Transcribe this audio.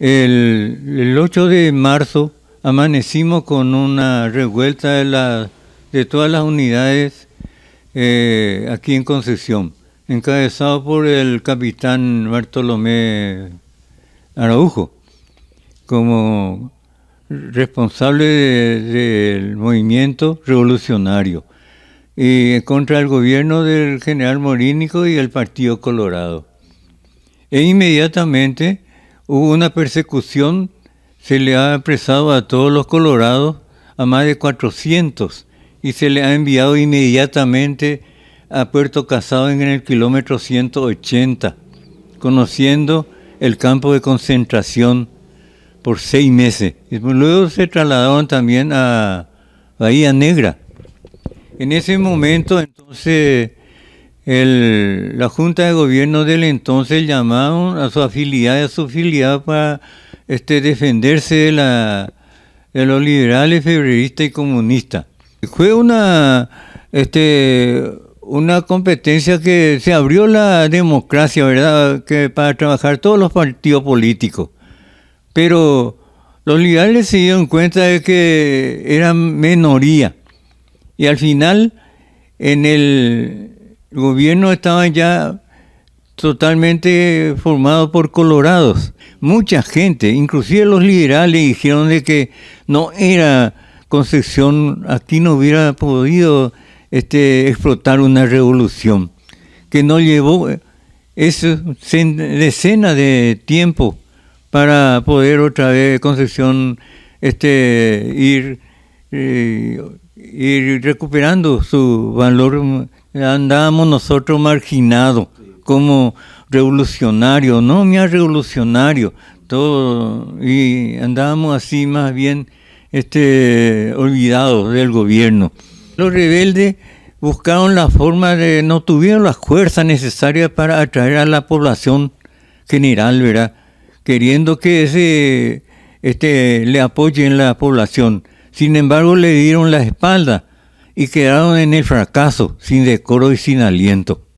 El, 8 de marzo amanecimos con una revuelta de, todas las unidades eh, aquí en Concepción, encabezado por el capitán Bartolomé Araujo, como responsable del movimiento revolucionario y contra el gobierno del general Morínico y el Partido Colorado. E inmediatamente hubo una persecución, se le ha apresado a todos los colorados, a más de 400, y se le ha enviado inmediatamente a Puerto Casado en el kilómetro 180, conociendo el campo de concentración por seis meses. Pues, luego se trasladaron también a Bahía Negra. En ese momento entonces el, la Junta de Gobierno del entonces llamaron a su afiliada y a su afiliada para este, defenderse de, los liberales, febreristas y comunistas. Fue una, este, una competencia que se abrió la democracia, ¿verdad? Que para trabajar todos los partidos políticos. Pero los liberales se dieron cuenta de que eran minoría. Y al final, en el, el gobierno estaba ya totalmente formado por colorados. Mucha gente, inclusive los liberales, dijeron de que no era Concepción, aquí no hubiera podido este, explotar una revolución, que no llevó eh, esas decenas de tiempo para poder otra vez Concepción este, ir, eh, ir recuperando su valor andábamos nosotros marginados como revolucionarios, no mía, revolucionario, todo, y andábamos así más bien este, olvidados del gobierno. Los rebeldes buscaron la forma de, no tuvieron las fuerzas necesarias para atraer a la población general, Queriendo que ese, este, le apoyen la población. Sin embargo, le dieron la espalda y quedaron en el fracaso, sin decoro y sin aliento.